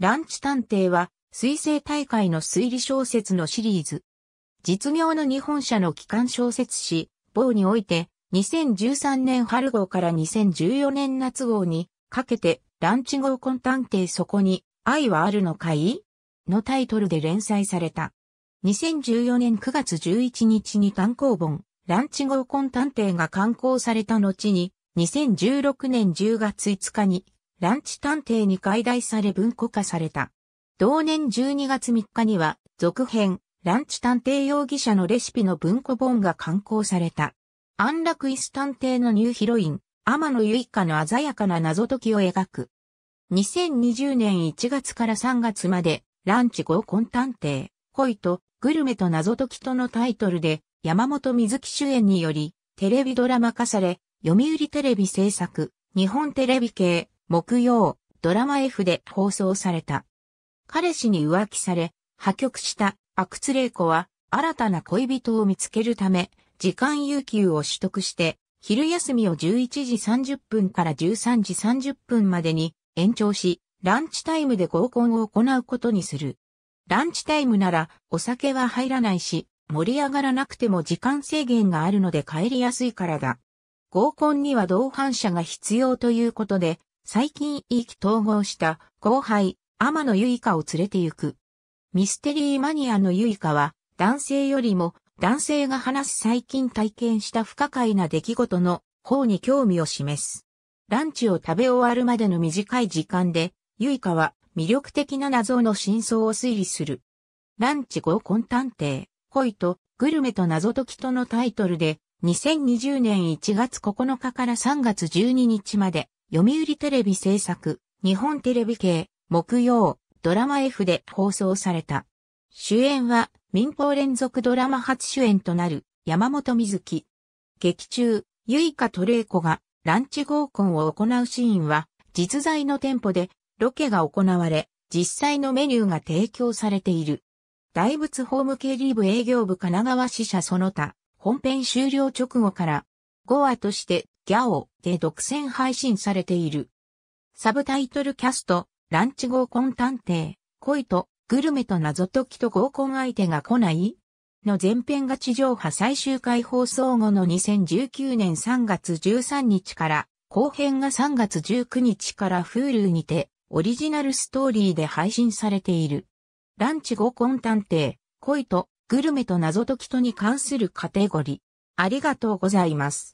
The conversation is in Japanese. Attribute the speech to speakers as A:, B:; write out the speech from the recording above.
A: ランチ探偵は、水星大会の推理小説のシリーズ。実業の日本社の機関小説誌、某において、2013年春号から2014年夏号に、かけて、ランチ合コン探偵そこに、愛はあるのかいのタイトルで連載された。2014年9月11日に単行本、ランチ合コン探偵が刊行された後に、2016年10月5日に、ランチ探偵に解題され文庫化された。同年12月3日には、続編、ランチ探偵容疑者のレシピの文庫本が刊行された。安楽椅子探偵のニューヒロイン、天野由衣香の鮮やかな謎解きを描く。2020年1月から3月まで、ランチ合コン探偵、恋とグルメと謎解きとのタイトルで、山本水木主演により、テレビドラマ化され、読売テレビ制作、日本テレビ系、木曜、ドラマ F で放送された。彼氏に浮気され、破局した阿久津玲子は、新たな恋人を見つけるため、時間有給を取得して、昼休みを11時30分から13時30分までに延長し、ランチタイムで合コンを行うことにする。ランチタイムならお酒は入らないし、盛り上がらなくても時間制限があるので帰りやすいからだ。合コンには同伴者が必要ということで、最近意気統合した後輩、天野ゆいかを連れて行く。ミステリーマニアのゆいかは、男性よりも男性が話す最近体験した不可解な出来事の方に興味を示す。ランチを食べ終わるまでの短い時間で、ゆいかは魅力的な謎の真相を推理する。ランチ合コン探偵、恋とグルメと謎解きとのタイトルで、2020年1月9日から3月12日まで、読売テレビ制作、日本テレビ系、木曜、ドラマ F で放送された。主演は民放連続ドラマ初主演となる山本瑞希。劇中、ユイカトレイコがランチ合コンを行うシーンは実在の店舗でロケが行われ、実際のメニューが提供されている。大仏ホーム経理部営業部神奈川支社その他、本編終了直後から、5話としてギャオで独占配信されている。サブタイトルキャスト、ランチ合コン探偵、恋とグルメと謎解きと合コン相手が来ないの前編が地上波最終回放送後の2019年3月13日から、後編が3月19日からフールにて、オリジナルストーリーで配信されている。ランチ合コン探偵、恋とグルメと謎解きとに関するカテゴリー。ありがとうございます。